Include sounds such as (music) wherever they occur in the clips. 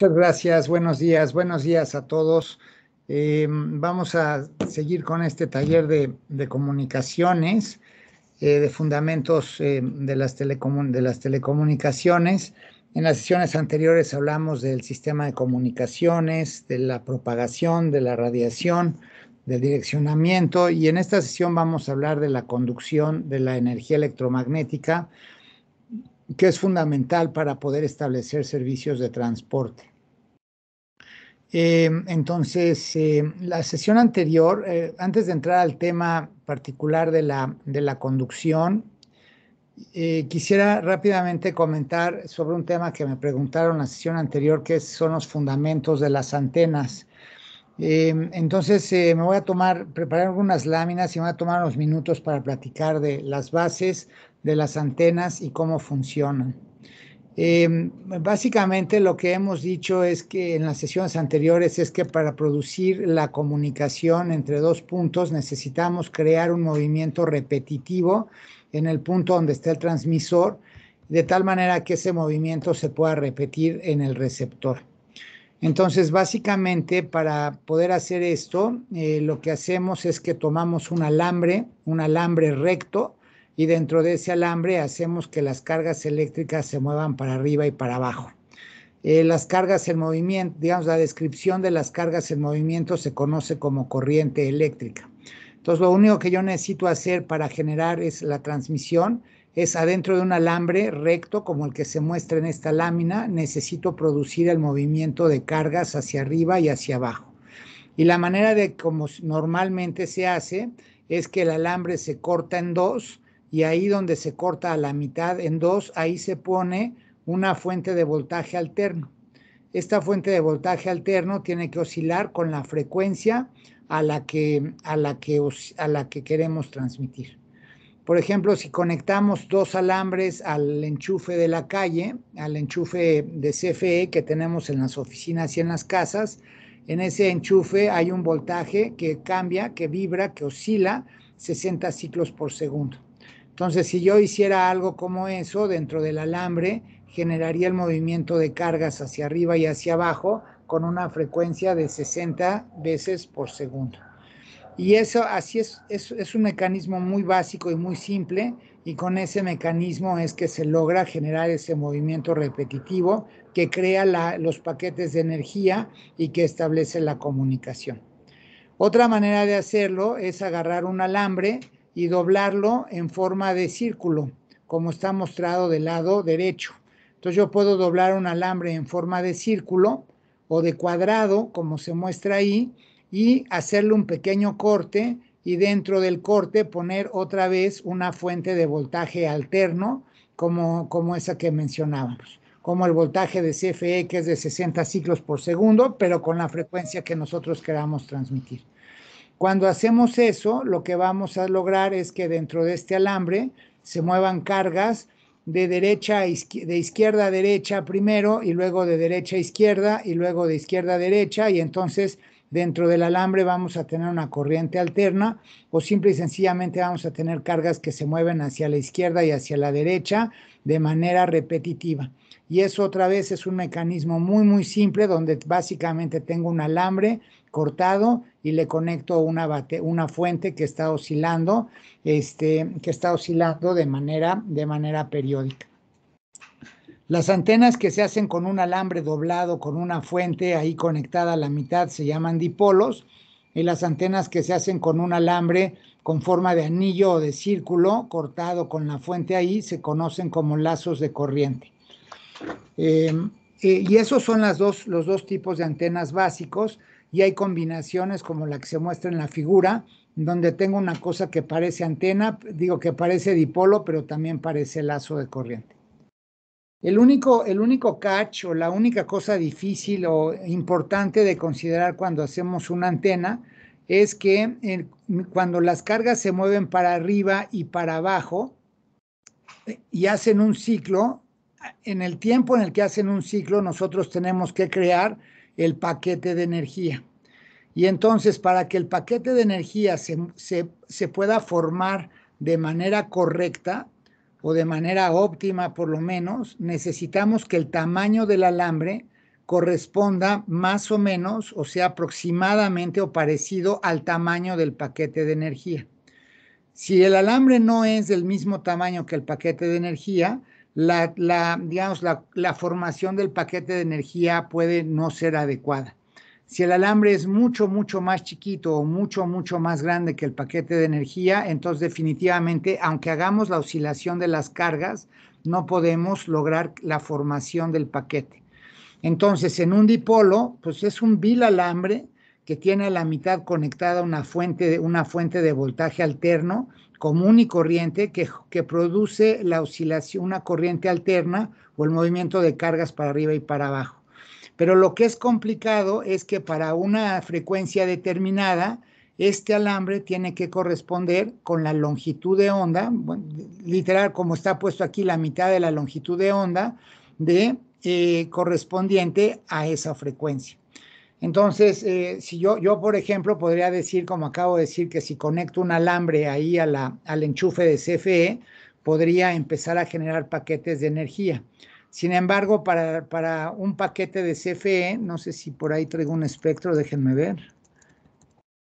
Muchas gracias, buenos días, buenos días a todos. Eh, vamos a seguir con este taller de, comunicaciones, eh, de fundamentos eh, de, las de las telecomunicaciones. En las sesiones anteriores hablamos del sistema de comunicaciones, de la propagación, de la radiación, del direccionamiento y en esta sesión vamos a hablar de la conducción de la energía electromagnética que es fundamental para poder establecer servicios de transporte. Eh, entonces, eh, la sesión anterior, eh, antes de entrar al tema particular de la, conducción, quisiera rápidamente comentar sobre un tema que me preguntaron la sesión anterior, que son los fundamentos de las antenas Em, entonces eh, me voy a tomar, preparar algunas láminas y me voy a tomar unos minutos para platicar de las bases de las antenas y cómo funcionan. Em, básicamente lo que hemos dicho es que en las sesiones anteriores es que para producir la comunicación entre dos puntos necesitamos crear un movimiento repetitivo en el punto donde está el transmisor, de tal manera que ese movimiento se pueda repetir en el receptor. Entonces, básicamente, para poder hacer esto, eh, lo que hacemos es que tomamos un alambre, un alambre recto, y dentro de ese alambre hacemos que las cargas eléctricas se muevan para arriba y para abajo. Eh, las cargas en movimiento, digamos, la descripción de las cargas en movimiento se conoce como corriente eléctrica. Entonces, lo único que yo necesito hacer para generar es la transmisión es adentro de un alambre recto como el que se muestra en esta lámina, necesito producir el movimiento de cargas hacia arriba y hacia abajo. Y la manera de como normalmente se hace es que el alambre se corta en dos y ahí donde se corta a la mitad en dos, ahí se pone una fuente de voltaje alterno. Esta fuente de voltaje alterno tiene que oscilar con la frecuencia a la que, a la que, a la que queremos transmitir. Por ejemplo, si conectamos dos alambres al enchufe de la calle, al enchufe de CFE que tenemos en las oficinas y en las casas, en ese enchufe hay un voltaje que cambia, que vibra, que oscila 60 ciclos por segundo. Entonces, si yo hiciera algo como eso dentro del alambre, generaría el movimiento de cargas hacia arriba y hacia abajo con una frecuencia de 60 veces por segundo. Y eso así es, es, un mecanismo muy básico y muy simple, y con ese mecanismo es que se logra generar ese movimiento repetitivo que crea los paquetes de energía y que establece la comunicación. Otra manera de hacerlo es agarrar un alambre y doblarlo en forma de círculo, como está mostrado del lado derecho. Entonces yo puedo doblar un alambre en forma de círculo o de cuadrado, como se muestra ahí, y hacerle un pequeño corte y dentro del corte poner otra vez una fuente de voltaje alterno como, como esa que mencionábamos, como el voltaje de CFE que es de 60 ciclos por segundo, pero con la frecuencia que nosotros queramos transmitir. Cuando hacemos eso, lo que vamos a lograr es que dentro de este alambre se muevan cargas de derecha a de izquierda a derecha primero y luego de derecha a izquierda y luego de izquierda a derecha y entonces dentro del alambre vamos a tener una corriente alterna o simple y sencillamente vamos a tener cargas que se mueven hacia la izquierda y hacia la derecha de manera repetitiva. Y eso otra vez es un mecanismo muy, muy simple donde básicamente tengo un alambre cortado y le conecto una, una fuente que está oscilando, este, que está oscilando de manera, de manera periódica. Las antenas que se hacen con un alambre doblado, con una fuente ahí conectada a la mitad, se llaman dipolos. Y las antenas que se hacen con un alambre con forma de anillo o de círculo cortado con la fuente ahí se conocen como lazos de corriente. Em, eh, y esos son los dos tipos de antenas básicos. Y hay combinaciones como la que se muestra en la figura, donde tengo una cosa que parece antena, digo que parece dipolo, pero también parece lazo de corriente. El único, el único catch o la única cosa difícil o importante de considerar cuando hacemos una antena es que eh, cuando las cargas se mueven para arriba y para abajo y hacen un ciclo, en el tiempo en el que hacen un ciclo nosotros tenemos que crear el paquete de energía. Y entonces para que el paquete de energía se pueda formar de manera correcta, o de manera óptima por lo menos, necesitamos que el tamaño del alambre corresponda más o menos, o sea, aproximadamente o parecido al tamaño del paquete de energía. Si el alambre no es del mismo tamaño que el paquete de energía, la, digamos, la formación del paquete de energía puede no ser adecuada. Si el alambre es mucho, mucho más chiquito o mucho, mucho más grande que el paquete de energía, entonces definitivamente, aunque hagamos la oscilación de las cargas, no podemos lograr la formación del paquete. Entonces, en un dipolo, pues es un vil alambre que tiene la mitad conectada una fuente de, una fuente de voltaje alterno común y corriente que, que produce la oscilación, una corriente alterna o el movimiento de cargas para arriba y para abajo. Pero lo que es complicado es que para una frecuencia determinada, este alambre tiene que corresponder con la longitud de onda, literal como está puesto aquí la mitad de la longitud de onda de eh, correspondiente a esa frecuencia. Entonces, eh, si yo, yo, por ejemplo, podría decir, como acabo de decir, que si conecto un alambre ahí al enchufe de CFE, podría empezar a generar paquetes de energía. Sin embargo, para, un paquete de CFE, no sé si por ahí traigo un espectro, déjenme ver.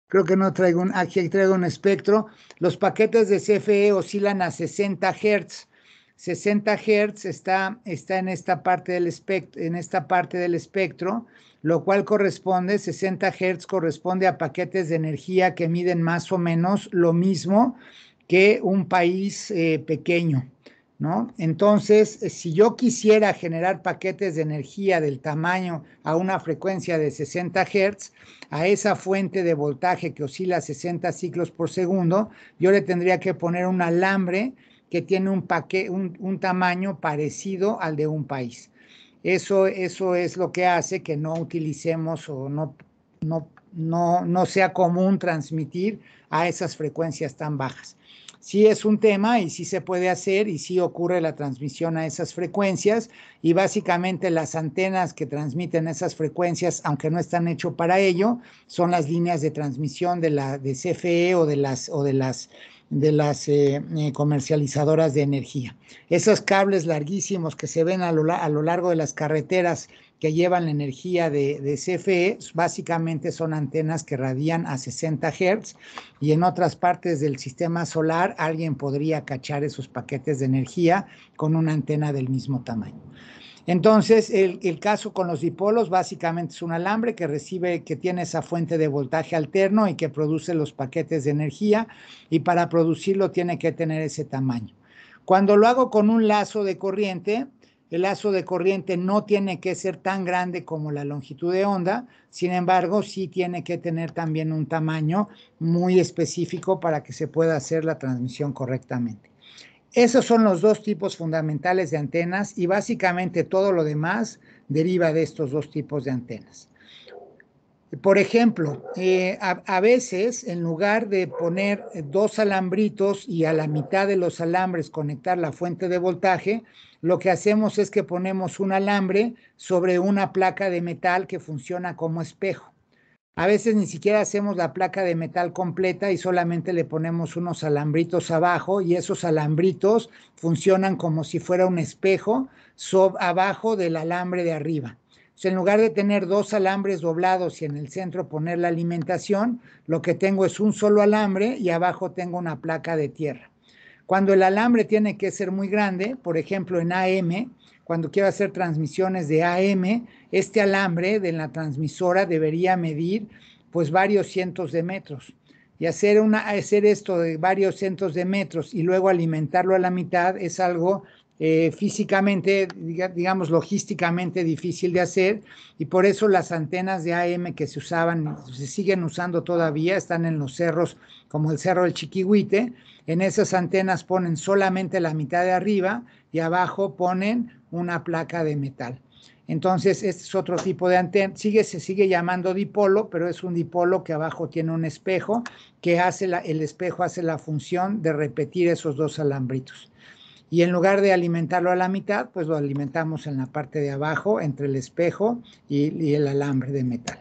Creo que no traigo un, aquí traigo un espectro. Los paquetes de CFE oscilan a 60 Hz. 60 Hz está, está en, esta parte del espectro, en esta parte del espectro, lo cual corresponde, 60 Hz corresponde a paquetes de energía que miden más o menos lo mismo que un país eh, pequeño. Entonces, eh, si yo quisiera generar paquetes de energía del tamaño a una frecuencia de 60 Hz, a esa fuente de voltaje que oscila 60 ciclos por segundo, yo le tendría que poner un alambre que tiene un, paquete, un, tamaño parecido al de un país. Eso, eso es lo que hace que no utilicemos o no, no, no sea común transmitir a esas frecuencias tan bajas sí es un tema y sí se puede hacer y sí ocurre la transmisión a esas frecuencias y básicamente las antenas que transmiten esas frecuencias, aunque no están hechas para ello, son las líneas de transmisión de la de CFE o de las o de las de las eh, eh, comercializadoras de energía. Esos cables larguísimos que se ven a lo, a lo largo de las carreteras que llevan la energía de, CFE, e, básicamente son antenas que radian a 60 Hz y en otras partes del sistema solar alguien podría cachar esos paquetes de energía con una antena del mismo tamaño. Entonces, el, el, caso con los dipolos básicamente es un alambre que recibe, que tiene esa fuente de voltaje alterno y que produce los paquetes de energía y para producirlo tiene que tener ese tamaño. Cuando lo hago con un lazo de corriente, el lazo de corriente no tiene que ser tan grande como la longitud de onda, sin embargo, sí tiene que tener también un tamaño muy específico para que se pueda hacer la transmisión correctamente. Esos son los dos tipos fundamentales de antenas y básicamente todo lo demás deriva de estos dos tipos de antenas. Por ejemplo, eh, a, veces en lugar de poner dos alambritos y a la mitad de los alambres conectar la fuente de voltaje, lo que hacemos es que ponemos un alambre sobre una placa de metal que funciona como espejo. A veces ni siquiera hacemos la placa de metal completa y solamente le ponemos unos alambritos abajo y esos alambritos funcionan como si fuera un espejo abajo del alambre de arriba. en lugar de tener dos alambres doblados y en el centro poner la alimentación, lo que tengo es un solo alambre y abajo tengo una placa de tierra. Cuando el alambre tiene que ser muy grande, por ejemplo en AM, cuando quiero hacer transmisiones de AM, este alambre de la transmisora debería medir pues varios cientos de metros. Y hacer, una, hacer esto de varios cientos de metros y luego alimentarlo a la mitad es algo eh, físicamente, digamos logísticamente difícil de hacer y por eso las antenas de AM que se usaban, se siguen usando todavía, están en los cerros como el Cerro del Chiquihuite en esas antenas ponen solamente la mitad de arriba y abajo ponen una placa de metal. Entonces, este es otro tipo de antena. Sigue, se sigue llamando dipolo, pero es un dipolo que abajo tiene un espejo, que hace el espejo hace la función de repetir esos dos alambritos. Y en lugar de alimentarlo a la mitad, pues lo alimentamos en la parte de abajo, entre el espejo y el alambre de metal.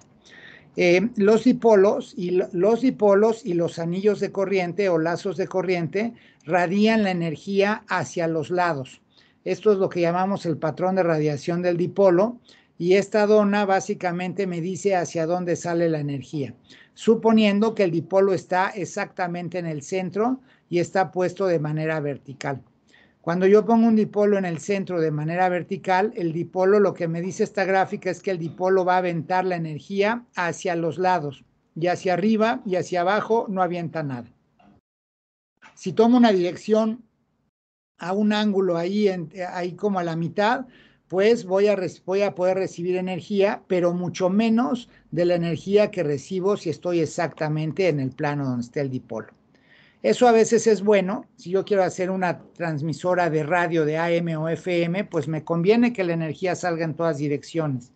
Eh, los dipolos y los dipolos y los anillos de corriente o lazos de corriente radian la energía hacia los lados. Esto es lo que llamamos el patrón de radiación del dipolo y esta dona básicamente me dice hacia dónde sale la energía, suponiendo que el dipolo está exactamente en el centro y está puesto de manera vertical. Cuando yo pongo un dipolo en el centro de manera vertical, el dipolo, lo que me dice esta gráfica es que el dipolo va a aventar la energía hacia los lados y hacia arriba y hacia abajo no avienta nada. Si tomo una dirección a un ángulo ahí, ahí como a la mitad, pues voy a, voy a poder recibir energía, pero mucho menos de la energía que recibo si estoy exactamente en el plano donde esté el dipolo. Eso a veces es bueno. Si yo quiero hacer una transmisora de radio de AM o FM, pues me conviene que la energía salga en todas direcciones.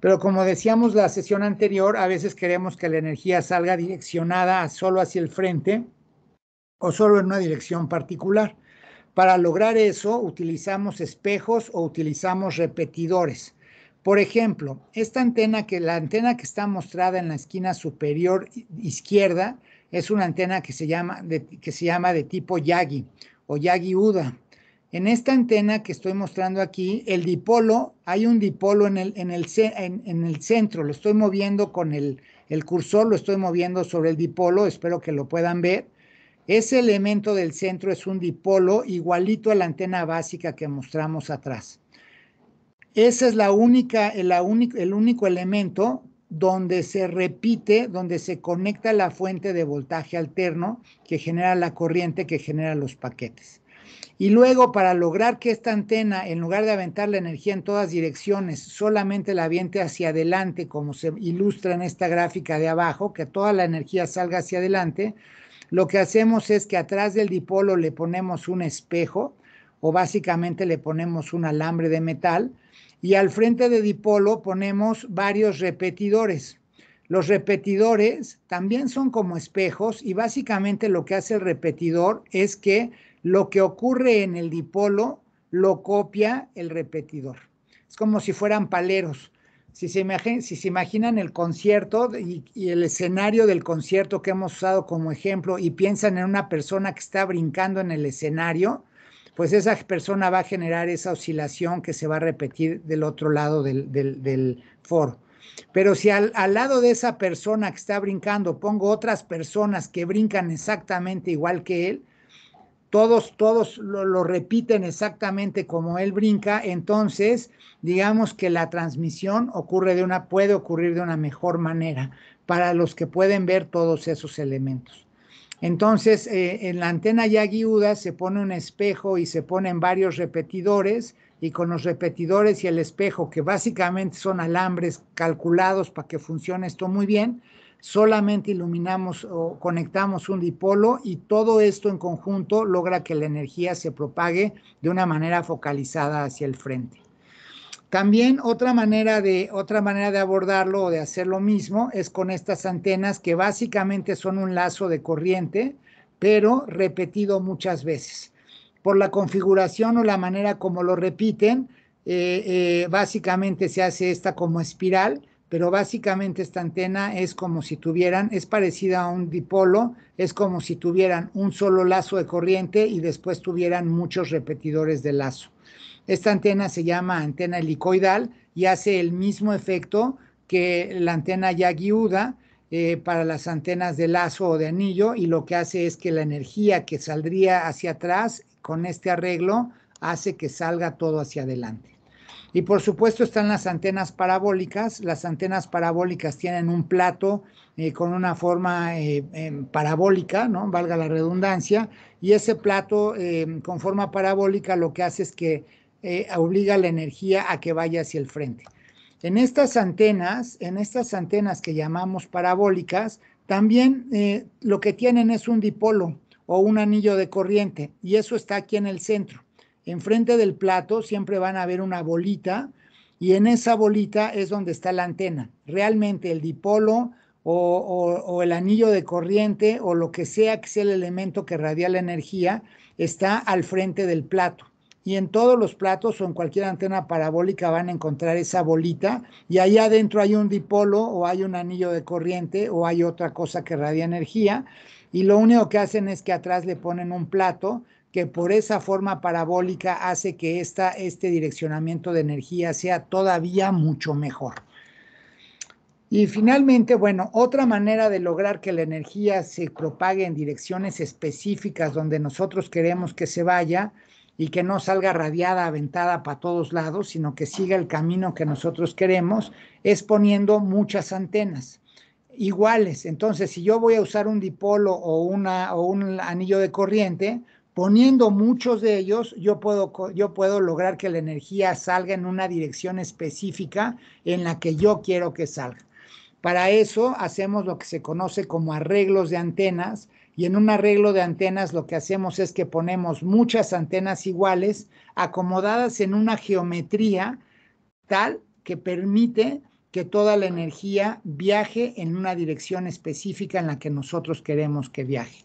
Pero como decíamos la sesión anterior, a veces queremos que la energía salga direccionada solo hacia el frente o solo en una dirección particular. Para lograr eso, utilizamos espejos o utilizamos repetidores. Por ejemplo, esta antena que la antena que está mostrada en la esquina superior izquierda es una antena que se llama de, que se llama de tipo Yagi o Yagi Uda. En esta antena que estoy mostrando aquí, el dipolo, hay un dipolo en el, en el, en, el centro, lo estoy moviendo con el, cursor, lo estoy moviendo sobre el dipolo, espero que lo puedan ver. Ese elemento del centro es un dipolo igualito a la antena básica que mostramos atrás. Ese es la única, el, el único elemento donde se repite, donde se conecta la fuente de voltaje alterno que genera la corriente que genera los paquetes. Y luego, para lograr que esta antena, en lugar de aventar la energía en todas direcciones, solamente la aviente hacia adelante, como se ilustra en esta gráfica de abajo, que toda la energía salga hacia adelante, lo que hacemos es que atrás del dipolo le ponemos un espejo o básicamente le ponemos un alambre de metal y al frente de dipolo ponemos varios repetidores. Los repetidores también son como espejos y básicamente lo que hace el repetidor es que lo que ocurre en el dipolo lo copia el repetidor. Es como si fueran paleros. Si se, imaginan, el concierto y, y, el escenario del concierto que hemos usado como ejemplo y piensan en una persona que está brincando en el escenario, pues esa persona va a generar esa oscilación que se va a repetir del otro lado del, foro. Pero si al, lado de esa persona que está brincando pongo otras personas que brincan exactamente igual que él, todos, todos lo, lo repiten exactamente como él brinca, entonces digamos que la transmisión ocurre de una, puede ocurrir de una mejor manera para los que pueden ver todos esos elementos. Entonces, eh, en la antena ya guiuda se pone un espejo y se ponen varios repetidores y con los repetidores y el espejo, que básicamente son alambres calculados para que funcione esto muy bien, solamente iluminamos o conectamos un dipolo y todo esto en conjunto logra que la energía se propague de una manera focalizada hacia el frente. También otra manera de otra manera de abordarlo o de hacer lo mismo es con estas antenas que básicamente son un lazo de corriente, pero repetido muchas veces. Por la configuración o la manera como lo repiten, eh, eh, básicamente se hace esta como espiral, pero básicamente esta antena es como si tuvieran, es parecida a un dipolo, es como si tuvieran un solo lazo de corriente y después tuvieran muchos repetidores de lazo. Esta antena se llama antena helicoidal y hace el mismo efecto que la antena ya guiuda eh, para las antenas de lazo o de anillo y lo que hace es que la energía que saldría hacia atrás con este arreglo hace que salga todo hacia adelante. Y por supuesto están las antenas parabólicas. Las antenas parabólicas tienen un plato eh, con una forma eh, em, parabólica, ¿no? Valga la redundancia. Y ese plato con forma parabólica lo que hace es que eh, obliga la energía a que vaya hacia el frente. En estas antenas, en estas antenas que llamamos parabólicas, también eh, lo que tienen es un dipolo o un anillo de corriente y eso está aquí en el centro. Enfrente del plato siempre van a ver una bolita y en esa bolita es donde está la antena. Realmente el dipolo o el anillo de corriente o lo que sea que sea el elemento que radia la energía está al frente del plato y en todos los platos o en cualquier antena parabólica van a encontrar esa bolita y ahí adentro hay un dipolo o hay un anillo de corriente o hay otra cosa que radia energía y lo único que hacen es que atrás le ponen un plato que por esa forma parabólica hace que esta, este direccionamiento de energía sea todavía mucho mejor. Y finalmente, bueno, otra manera de lograr que la energía se propague en direcciones específicas donde nosotros queremos que se vaya y que no salga radiada, aventada para todos lados, sino que siga el camino que nosotros queremos, es poniendo muchas antenas iguales. Entonces, si yo voy a usar un dipolo o, una, o un anillo de corriente, poniendo muchos de ellos, yo puedo, yo puedo lograr que la energía salga en una dirección específica en la que yo quiero que salga. Para eso hacemos lo que se conoce como arreglos de antenas, y en un arreglo de antenas lo que hacemos es que ponemos muchas antenas iguales acomodadas en una geometría tal que permite que toda la energía viaje en una dirección específica en la que nosotros queremos que viaje.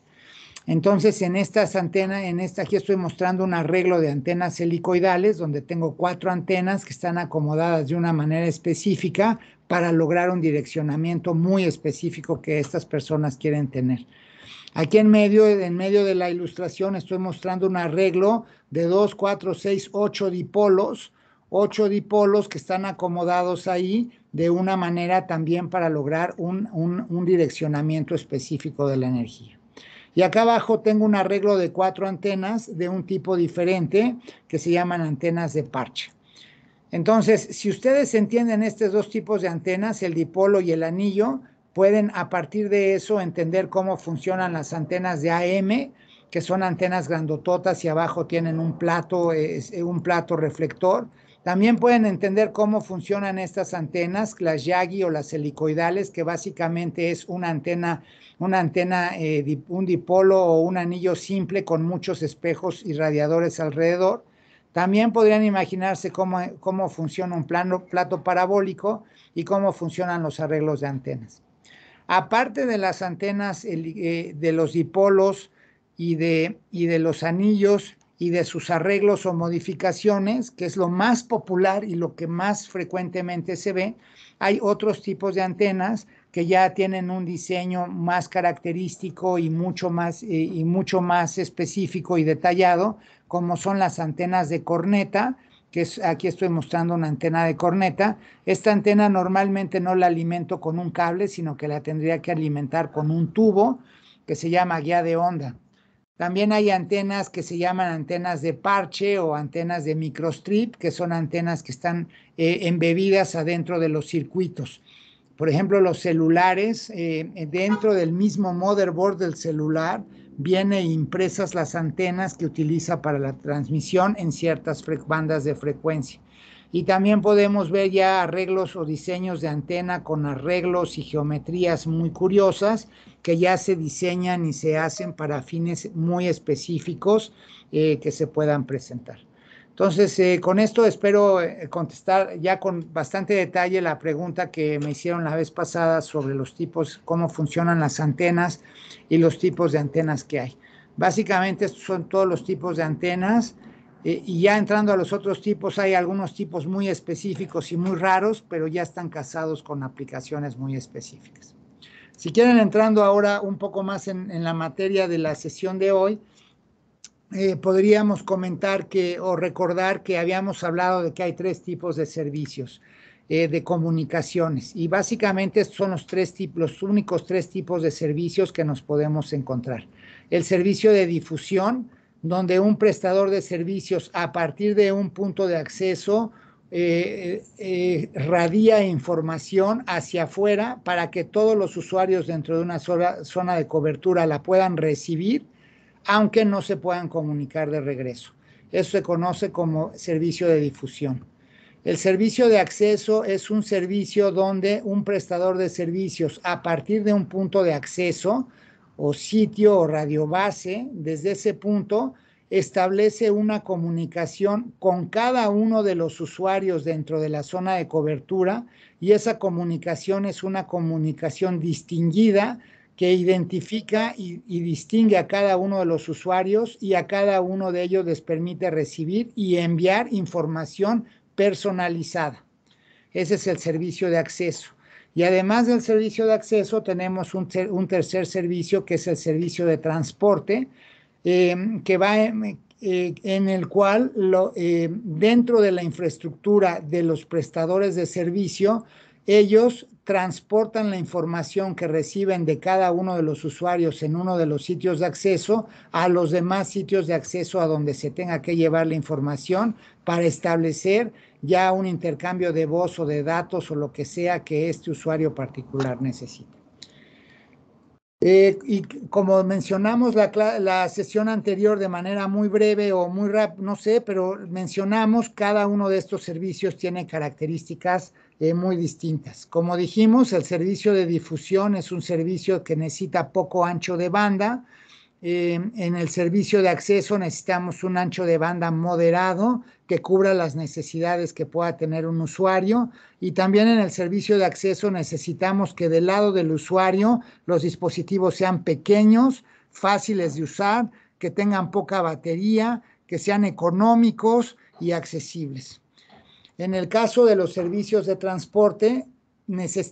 Entonces, en estas antenas, en esta aquí estoy mostrando un arreglo de antenas helicoidales, donde tengo cuatro antenas que están acomodadas de una manera específica para lograr un direccionamiento muy específico que estas personas quieren tener. Aquí en medio, en medio de la ilustración, estoy mostrando un arreglo de 2, 4, 6, 8 dipolos, 8 dipolos que están acomodados ahí de una manera también para lograr un, un direccionamiento específico de la energía. Y acá abajo tengo un arreglo de cuatro antenas de un tipo diferente que se llaman antenas de parche. Entonces, si ustedes entienden estos dos tipos de antenas, el dipolo y el anillo, pueden a partir de eso entender cómo funcionan las antenas de AM, que son antenas grandototas y abajo tienen un plato, eh, un plato reflector. También pueden entender cómo funcionan estas antenas, las Yagi o las helicoidales, que básicamente es una antena, una antena, eh, un dipolo o un anillo simple con muchos espejos y radiadores alrededor. También podrían imaginarse cómo, cómo funciona un plano, plato parabólico y cómo funcionan los arreglos de antenas aparte de las antenas eh, de los dipolos y de, los anillos y de sus arreglos o modificaciones, que es lo más popular y lo que más frecuentemente se ve, hay otros tipos de antenas que ya tienen un diseño más característico y mucho más, eh, y mucho más específico y detallado, como son las antenas de corneta, que aquí estoy mostrando una antena de corneta. Esta antena normalmente no la alimento con un cable, sino que la tendría que alimentar con un tubo que se llama guía de onda. También hay antenas que se llaman antenas de parche o antenas de microstrip, que son antenas que están eh, embebidas adentro de los circuitos. Por ejemplo, los celulares, eh, dentro del mismo motherboard del celular, viene impresas las antenas que utiliza para la transmisión en ciertas bandas de frecuencia. Y también podemos ver ya arreglos o diseños de antena con arreglos y geometrías muy curiosas que ya se diseñan y se hacen para fines muy específicos eh, que se puedan presentar. Entonces, eh, con esto espero eh, contestar ya con bastante detalle la pregunta que me hicieron la vez pasada sobre los tipos, cómo funcionan las antenas y los tipos de antenas que hay. Básicamente, estos son todos los tipos de antenas. Eh, y ya entrando a los otros tipos, hay algunos tipos muy específicos y muy raros, pero ya están casados con aplicaciones muy específicas. Si quieren, entrando ahora un poco más en la materia de la sesión de hoy, eh, podríamos comentar que o recordar que habíamos hablado de que hay tres tipos de servicios eh, de comunicaciones y básicamente son los tres tipos, los únicos tres tipos de servicios que nos podemos encontrar. El servicio de difusión, donde un prestador de servicios a partir de un punto de acceso eh, radia información hacia afuera para que todos los usuarios dentro de una sola zona de cobertura la puedan recibir aunque no se puedan comunicar de regreso. Eso se conoce como servicio de difusión. El servicio de acceso es un servicio donde un prestador de servicios a partir de un punto de acceso o sitio o radiobase, desde ese punto establece una comunicación con cada uno de los usuarios dentro de la zona de cobertura y esa comunicación es una comunicación distinguida que identifica y, distingue a cada uno de los usuarios y a cada uno de ellos les permite recibir y enviar información personalizada. Ese es el servicio de acceso. Y además del servicio de acceso, tenemos un, tercer servicio que es el servicio de transporte, em, que va eh, en, el cual lo, eh, dentro de la infraestructura de los prestadores de servicio, ellos transportan la información que reciben de cada uno de los usuarios en uno de los sitios de acceso a los demás sitios de acceso a donde se tenga que llevar la información para establecer ya un intercambio de voz o de datos o lo que sea que este usuario particular necesite. Eh, y como mencionamos la, la, sesión anterior de manera muy breve o muy rápida, no sé, pero mencionamos cada uno de estos servicios tiene características eh, muy distintas. Como dijimos, el servicio de difusión es un servicio que necesita poco ancho de banda. Eh, en el servicio de acceso necesitamos un ancho de banda moderado que cubra las necesidades que pueda tener un usuario y también en el servicio de acceso necesitamos que del lado del usuario los dispositivos sean pequeños, fáciles de usar, que tengan poca batería, que sean económicos y accesibles. En el caso de los servicios de transporte,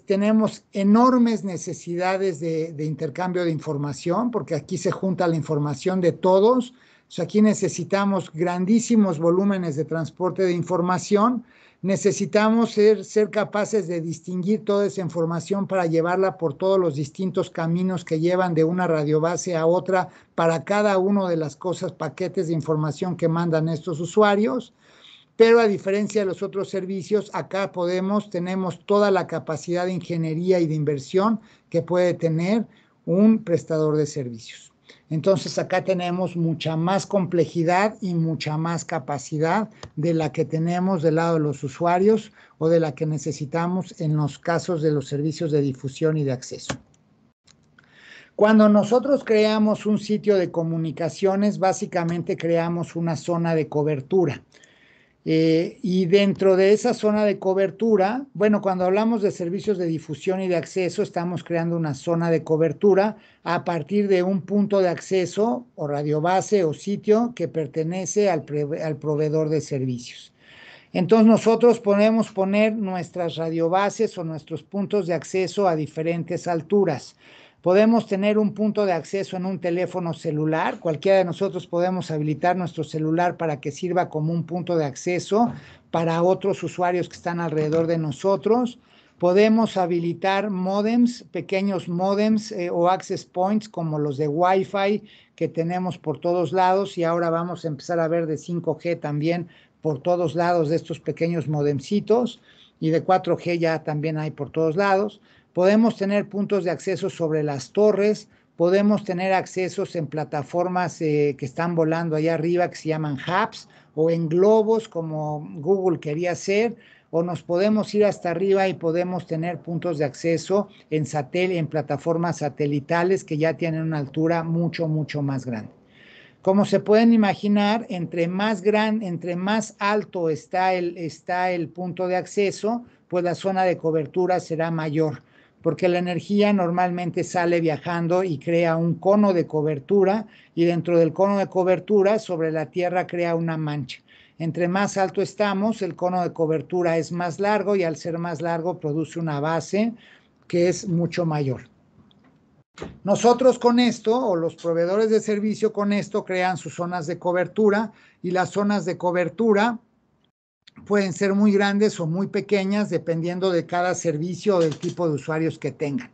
tenemos enormes necesidades de, intercambio de información, porque aquí se junta la información de todos. aquí necesitamos grandísimos volúmenes de transporte de información. Necesitamos ser, ser capaces de distinguir toda esa información para llevarla por todos los distintos caminos que llevan de una radiobase a otra para cada uno de las cosas, paquetes de información que mandan estos usuarios pero a diferencia de los otros servicios, acá podemos, tenemos toda la capacidad de ingeniería y de inversión que puede tener un prestador de servicios. Entonces acá tenemos mucha más complejidad y mucha más capacidad de la que tenemos del lado de los usuarios o de la que necesitamos en los casos de los servicios de difusión y de acceso. Cuando nosotros creamos un sitio de comunicaciones, básicamente creamos una zona de cobertura. Eh, y dentro de esa zona de cobertura, bueno, cuando hablamos de servicios de difusión y de acceso, estamos creando una zona de cobertura a partir de un punto de acceso o radiobase o sitio que pertenece al, al proveedor de servicios. Entonces nosotros podemos poner nuestras radiobases o nuestros puntos de acceso a diferentes alturas. Podemos tener un punto de acceso en un teléfono celular. Cualquiera de nosotros podemos habilitar nuestro celular para que sirva como un punto de acceso para otros usuarios que están alrededor de nosotros. Podemos habilitar modems, pequeños modems eh, o access points como los de Wi-Fi que tenemos por todos lados y ahora vamos a empezar a ver de 5G también por todos lados de estos pequeños modemcitos y de 4G ya también hay por todos lados podemos tener puntos de acceso sobre las torres, podemos tener accesos en plataformas eh, que están volando allá arriba que se llaman hubs o en globos como Google quería hacer o nos podemos ir hasta arriba y podemos tener puntos de acceso en satel en plataformas satelitales que ya tienen una altura mucho mucho más grande. Como se pueden imaginar, entre más gran, entre más alto está el, está el punto de acceso, pues la zona de cobertura será mayor porque la energía normalmente sale viajando y crea un cono de cobertura y dentro del cono de cobertura sobre la Tierra crea una mancha. Entre más alto estamos, el cono de cobertura es más largo y al ser más largo produce una base que es mucho mayor. Nosotros con esto, o los proveedores de servicio con esto, crean sus zonas de cobertura y las zonas de cobertura pueden ser muy grandes o muy pequeñas dependiendo de cada servicio o del tipo de usuarios que tengan.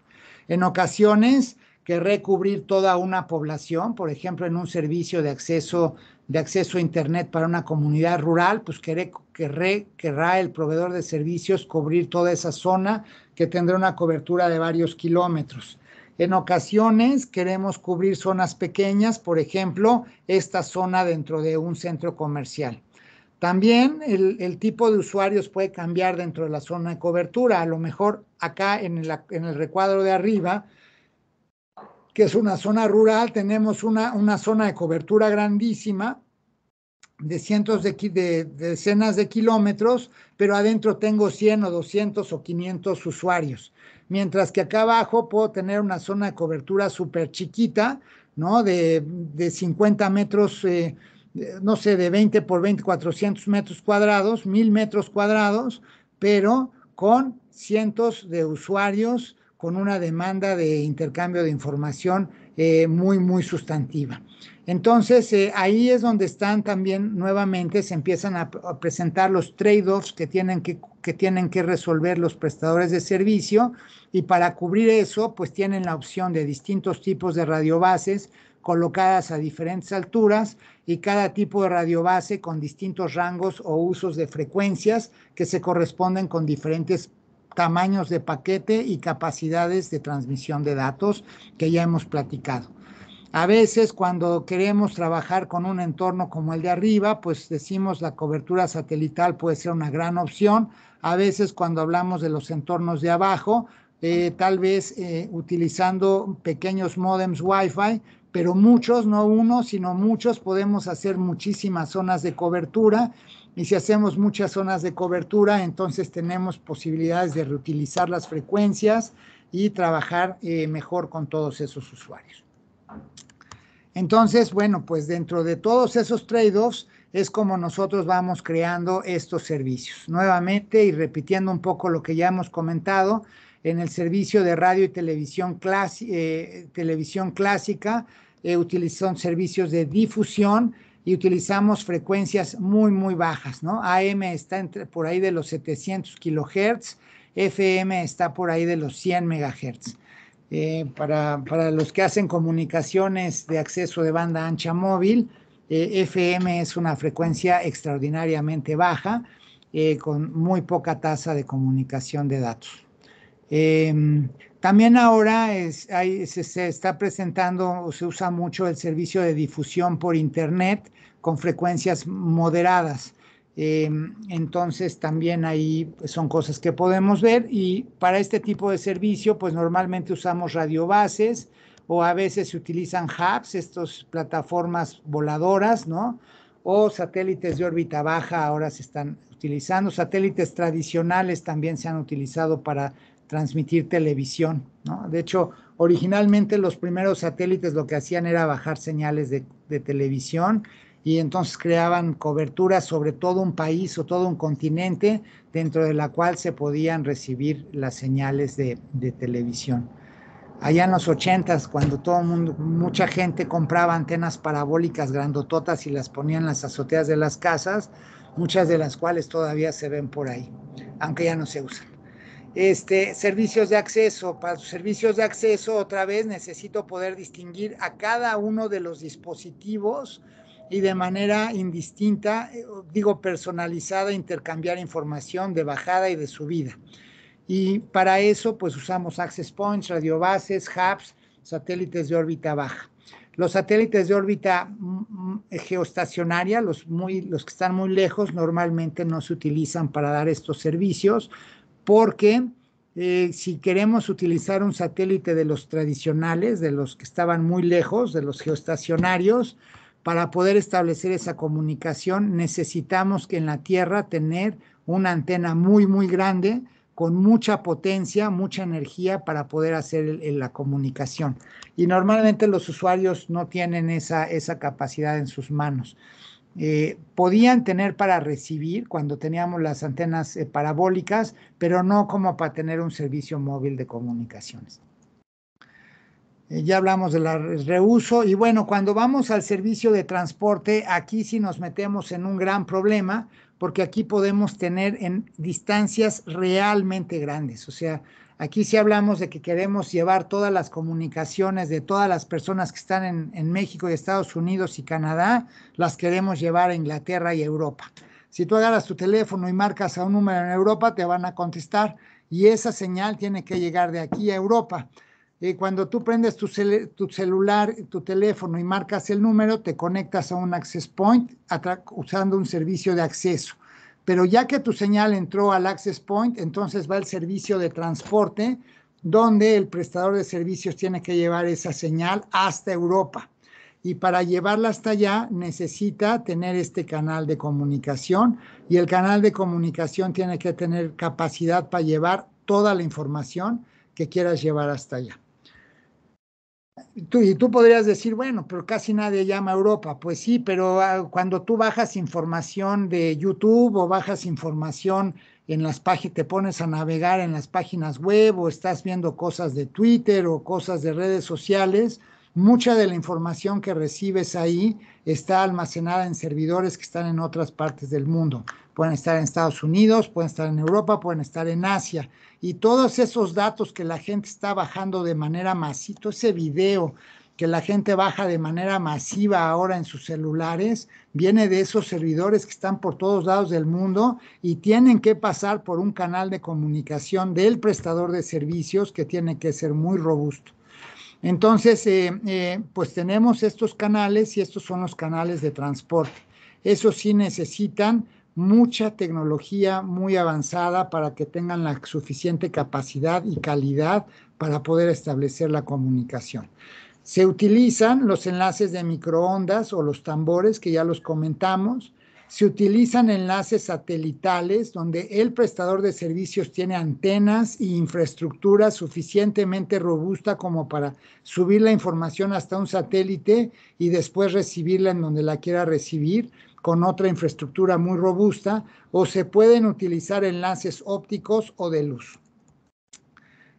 En ocasiones, querré cubrir toda una población, por ejemplo, en un servicio de acceso, de acceso a Internet para una comunidad rural, pues querrá el proveedor de servicios cubrir toda esa zona que tendrá una cobertura de varios kilómetros. En ocasiones queremos cubrir zonas pequeñas, por ejemplo, esta zona dentro de un centro comercial. También el, tipo de usuarios puede cambiar dentro de la zona de cobertura. A lo mejor acá en el, recuadro de arriba, que es una zona rural, tenemos una, zona de cobertura grandísima de cientos de, de, decenas de kilómetros, pero adentro tengo 100 o 200 o 500 usuarios. Mientras que acá abajo puedo tener una zona de cobertura súper chiquita, ¿no? De, 50 metros. Eh, no sé, de 20 por 20, 400 metros cuadrados, 1000 metros cuadrados, pero con cientos de usuarios, con una demanda de intercambio de información eh, muy, muy sustantiva. Entonces, eh, ahí es donde están también nuevamente, se empiezan a, presentar los trade-offs que tienen que, que tienen que resolver los prestadores de servicio y para cubrir eso, pues tienen la opción de distintos tipos de radiobases, colocadas a diferentes alturas y cada tipo de radiobase con distintos rangos o usos de frecuencias que se corresponden con diferentes tamaños de paquete y capacidades de transmisión de datos que ya hemos platicado. A veces cuando queremos trabajar con un entorno como el de arriba, pues decimos la cobertura satelital puede ser una gran opción. A veces cuando hablamos de los entornos de abajo, eh, tal vez eh, utilizando pequeños modems Wi-Fi pero muchos, no uno, sino muchos, podemos hacer muchísimas zonas de cobertura y si hacemos muchas zonas de cobertura, entonces tenemos posibilidades de reutilizar las frecuencias y trabajar eh, mejor con todos esos usuarios. Entonces, bueno, pues dentro de todos esos trade-offs es como nosotros vamos creando estos servicios. Nuevamente y repitiendo un poco lo que ya hemos comentado, en el servicio de radio y televisión, eh, televisión clásica, eh, servicios de difusión y utilizamos frecuencias muy, muy bajas, ¿no? AM está entre, por ahí de los 700 kilohertz, FM está por ahí de los 100 megahertz. Eh, para, los que hacen comunicaciones de acceso de banda ancha móvil, eh, FM es una frecuencia extraordinariamente baja, con muy poca tasa de comunicación de datos. Em, también ahora se, está presentando, o se usa mucho el servicio de difusión por Internet con frecuencias moderadas. Em, entonces también ahí pues, son cosas que podemos ver y para este tipo de servicio pues normalmente usamos radiobases o a veces se utilizan hubs, estas plataformas voladoras, ¿no? O satélites de órbita baja ahora se están utilizando, satélites tradicionales también se han utilizado para transmitir televisión, ¿no? De hecho, originalmente los primeros satélites lo que hacían era bajar señales de, televisión y entonces creaban coberturas sobre todo un país o todo un continente dentro de la cual se podían recibir las señales de, de televisión. Allá en los ochentas, cuando todo mundo, mucha gente compraba antenas parabólicas grandototas y las ponían en las azoteas de las casas, muchas de las cuales todavía se ven por ahí, aunque ya no se usan. Este, servicios de acceso. Para los servicios de acceso, otra vez, necesito poder distinguir a cada uno de los dispositivos y de manera indistinta, eh, digo personalizada, intercambiar información de bajada y de subida. Y para eso, pues usamos access points, radiobases, hubs, satélites de órbita baja. Los satélites de órbita mm, mm, geoestacionaria, los, muy, los que están muy lejos, normalmente no se utilizan para dar estos servicios, porque eh, si queremos utilizar un satélite de los tradicionales, de los que estaban muy lejos, de los geoestacionarios, para poder establecer esa comunicación necesitamos que en la Tierra tener una antena muy, muy grande, con mucha potencia, mucha energía para poder hacer la comunicación. Y normalmente los usuarios no tienen esa, esa capacidad en sus manos. Eh, podían tener para recibir cuando teníamos las antenas eh, parabólicas, pero no como para tener un servicio móvil de comunicaciones. Eh, ya hablamos del reuso y bueno, cuando vamos al servicio de transporte, aquí sí nos metemos en un gran problema porque aquí podemos tener en distancias realmente grandes, o sea, Aquí sí hablamos de que queremos llevar todas las comunicaciones de todas las personas que están en, México y Estados Unidos y Canadá, las queremos llevar a Inglaterra y Europa. Si tú agarras tu teléfono y marcas a un número en Europa, te van a contestar y esa señal tiene que llegar de aquí a Europa. Y cuando tú prendes tu celular, tu teléfono y marcas el número, te conectas a un access point usando un servicio de acceso. Pero ya que tu señal entró al access point, entonces va el servicio de transporte, donde el prestador de servicios tiene que llevar esa señal hasta Europa. Y para llevarla hasta allá necesita tener este canal de comunicación y el canal de comunicación tiene que tener capacidad para llevar toda la información que quieras llevar hasta allá y tú podrías decir, bueno, pero casi nadie llama a Europa. Pues sí, pero ah, cuando tú bajas información de YouTube o bajas información en las páginas, te pones a navegar en las páginas web o estás viendo cosas de Twitter o cosas de redes sociales, Mucha de la información que recibes ahí está almacenada en servidores que están en otras partes del mundo. Pueden estar en Estados Unidos, pueden estar en Europa, pueden estar en Asia. Y todos esos datos que la gente está bajando de manera masiva, ese video que la gente baja de manera masiva ahora en sus celulares, viene de esos servidores que están por todos lados del mundo y tienen que pasar por un canal de comunicación del prestador de servicios que tiene que ser muy robusto. Entonces, eh, eh, pues tenemos estos canales y estos son los canales de transporte. Eso sí necesitan mucha tecnología muy avanzada para que tengan la suficiente capacidad y calidad para poder establecer la comunicación. Se utilizan los enlaces de microondas o los tambores que ya los comentamos, se utilizan enlaces satelitales donde el prestador de servicios tiene antenas e infraestructura suficientemente robusta como para subir la información hasta un satélite y después recibirla en donde la quiera recibir con otra infraestructura muy robusta o se pueden utilizar enlaces ópticos o de luz.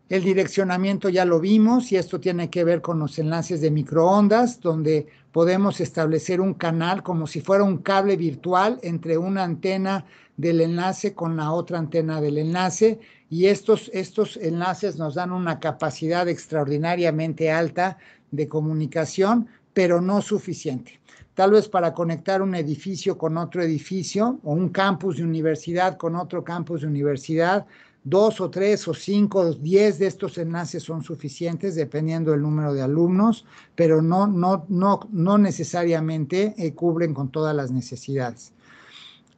El direccionamiento ya lo vimos y esto tiene que ver con los enlaces de microondas, donde podemos establecer un canal como si fuera un cable virtual entre una antena del enlace con la otra antena del enlace y estos, estos enlaces nos dan una capacidad extraordinariamente alta de comunicación, pero no suficiente. Tal vez para conectar un edificio con otro edificio o un campus de universidad con otro campus de universidad, dos o tres o cinco o diez de estos enlaces son suficientes dependiendo del número de alumnos, pero no, no, necesariamente eh, cubren con todas las necesidades.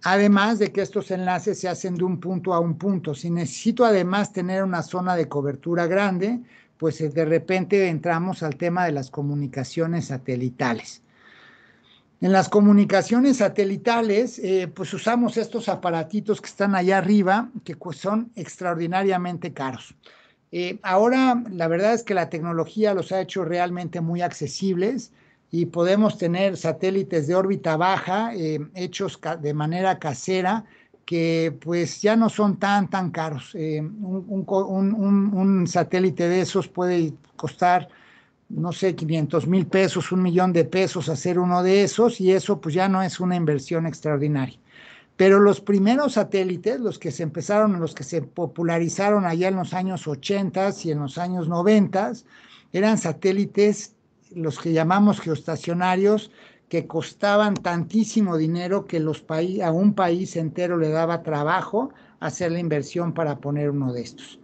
Además de que estos enlaces se hacen de un punto a un punto. Si necesito además tener una zona de cobertura grande, pues eh, de repente entramos al tema de las comunicaciones satelitales. En las comunicaciones satelitales, eh, pues usamos estos aparatitos que están allá arriba, que pues son extraordinariamente caros. Eh, ahora, la verdad es que la tecnología los ha hecho realmente muy accesibles y podemos tener satélites de órbita baja eh, hechos de manera casera que pues ya no son tan, tan caros. un satélite de esos puede costar no sé, 500 mil pesos, un millón de pesos hacer uno de esos y eso pues ya no es una inversión extraordinaria. Pero los primeros satélites, los que se empezaron, los que se popularizaron allá en los años 80 y en los años 90, eran satélites, los que llamamos geoestacionarios, que costaban tantísimo dinero que los a un país entero le daba trabajo hacer la inversión para poner uno de estos.